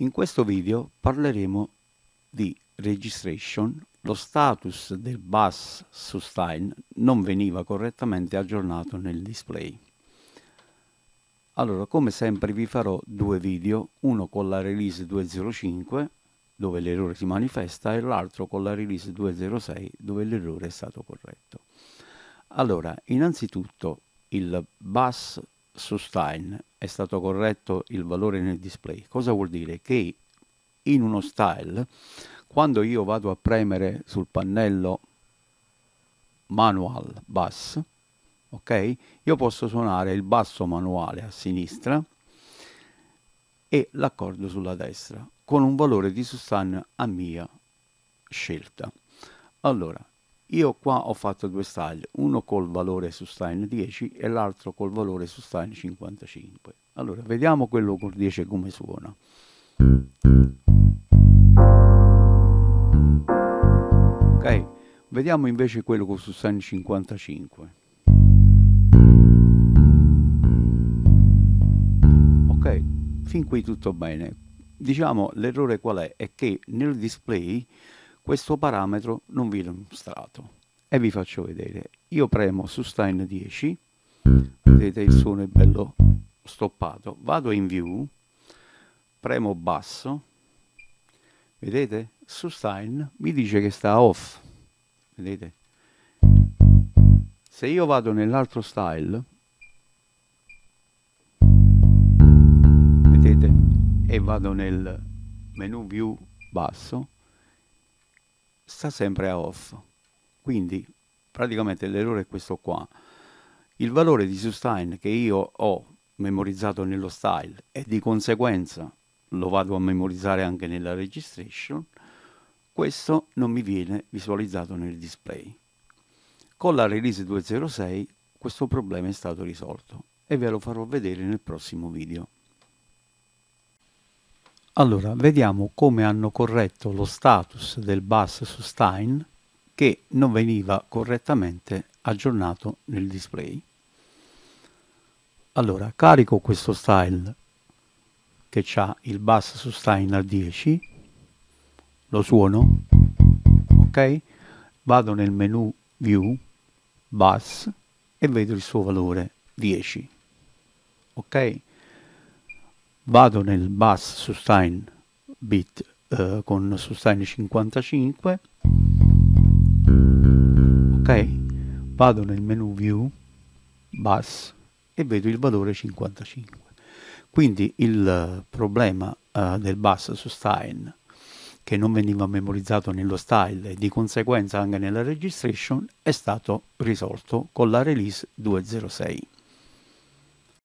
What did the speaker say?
In questo video parleremo di registration, lo status del bus su sustain non veniva correttamente aggiornato nel display. Allora, come sempre vi farò due video, uno con la release 2.05 dove l'errore si manifesta e l'altro con la release 2.06 dove l'errore è stato corretto. Allora, innanzitutto il bus sustain è stato corretto il valore nel display. Cosa vuol dire? Che in uno style, quando io vado a premere sul pannello manual bass, ok? Io posso suonare il basso manuale a sinistra e l'accordo sulla destra con un valore di sustain a mia scelta. Allora, io qua ho fatto due style, uno col valore su style 10 e l'altro col valore su style 55. Allora, vediamo quello col 10 come suona. Ok, vediamo invece quello con su style 55. Ok, fin qui tutto bene. Diciamo l'errore qual è? È che nel display questo parametro non vi è mostrato e vi faccio vedere io premo su Stein 10 vedete il suono è bello stoppato vado in view premo basso vedete su Stein mi dice che sta off vedete se io vado nell'altro style vedete e vado nel menu view basso sta sempre a off. Quindi praticamente l'errore è questo qua. Il valore di sustain che io ho memorizzato nello style e di conseguenza lo vado a memorizzare anche nella registration, questo non mi viene visualizzato nel display. Con la release 206 questo problema è stato risolto e ve lo farò vedere nel prossimo video. Allora, vediamo come hanno corretto lo status del bus su Stein che non veniva correttamente aggiornato nel display. Allora, carico questo style che ha il bus su Stein a 10, lo suono, ok? Vado nel menu View, Bus e vedo il suo valore 10, ok? vado nel bass sustain beat eh, con sustain 55 ok vado nel menu view bass e vedo il valore 55 quindi il eh, problema eh, del bass sustain che non veniva memorizzato nello style e di conseguenza anche nella registration è stato risolto con la release 206